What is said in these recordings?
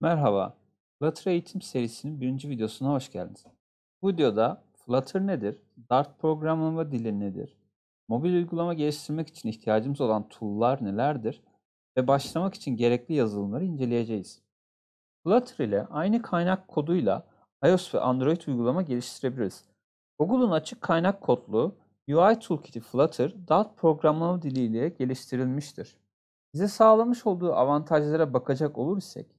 Merhaba, Flutter eğitim serisinin birinci videosuna hoş geldiniz. Bu videoda Flutter nedir, Dart programlama dili nedir, mobil uygulama geliştirmek için ihtiyacımız olan tool'lar nelerdir ve başlamak için gerekli yazılımları inceleyeceğiz. Flutter ile aynı kaynak koduyla iOS ve Android uygulama geliştirebiliriz. Google'un açık kaynak kodlu UI Toolkit'i Flutter, Dart programlama diliyle geliştirilmiştir. Bize sağlamış olduğu avantajlara bakacak olur isek,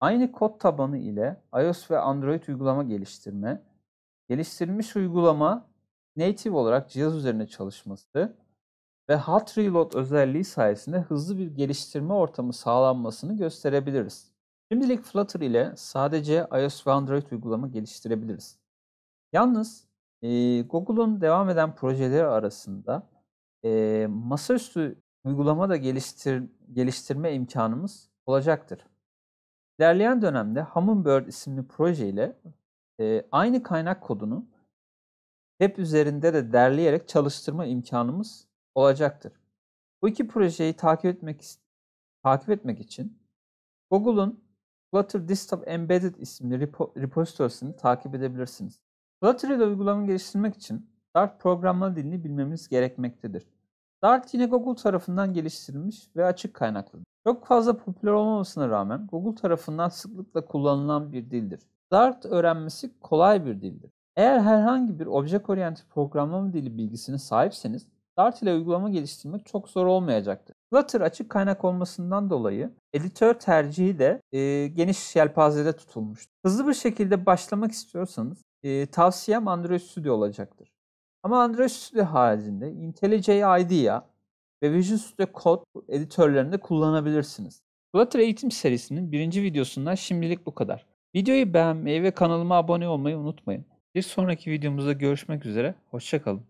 Aynı kod tabanı ile iOS ve Android uygulama geliştirme, geliştirilmiş uygulama native olarak cihaz üzerine çalışması ve hot reload özelliği sayesinde hızlı bir geliştirme ortamı sağlanmasını gösterebiliriz. Şimdilik Flutter ile sadece iOS ve Android uygulama geliştirebiliriz. Yalnız e, Google'un devam eden projeleri arasında e, masaüstü uygulama da geliştir, geliştirme imkanımız olacaktır. İlerleyen dönemde Hummingbird isimli projeyle e, aynı kaynak kodunu web üzerinde de derleyerek çalıştırma imkanımız olacaktır. Bu iki projeyi takip etmek takip etmek için Google'un Flutter Desktop Embedded isimli repo, repositorisini takip edebilirsiniz. Flutter ile uygulamayı geliştirmek için Dart programlama dilini bilmemiz gerekmektedir. Dart yine Google tarafından geliştirilmiş ve açık kaynaklıdır. Çok fazla popüler olmamasına rağmen Google tarafından sıklıkla kullanılan bir dildir. Dart öğrenmesi kolay bir dildir. Eğer herhangi bir object oriented programlama dili bilgisine sahipseniz Dart ile uygulama geliştirmek çok zor olmayacaktır. Flutter açık kaynak olmasından dolayı editör tercihi de e, geniş yelpazede tutulmuştur. Hızlı bir şekilde başlamak istiyorsanız e, tavsiyem Android Studio olacaktır. Ama Android Studio halinde, IntelliJ IDEA ve Visual Studio Code editörlerinde kullanabilirsiniz. Flutter eğitim serisinin birinci videosundan şimdilik bu kadar. Videoyu beğenmeyi ve kanalıma abone olmayı unutmayın. Bir sonraki videomuzda görüşmek üzere, hoşçakalın.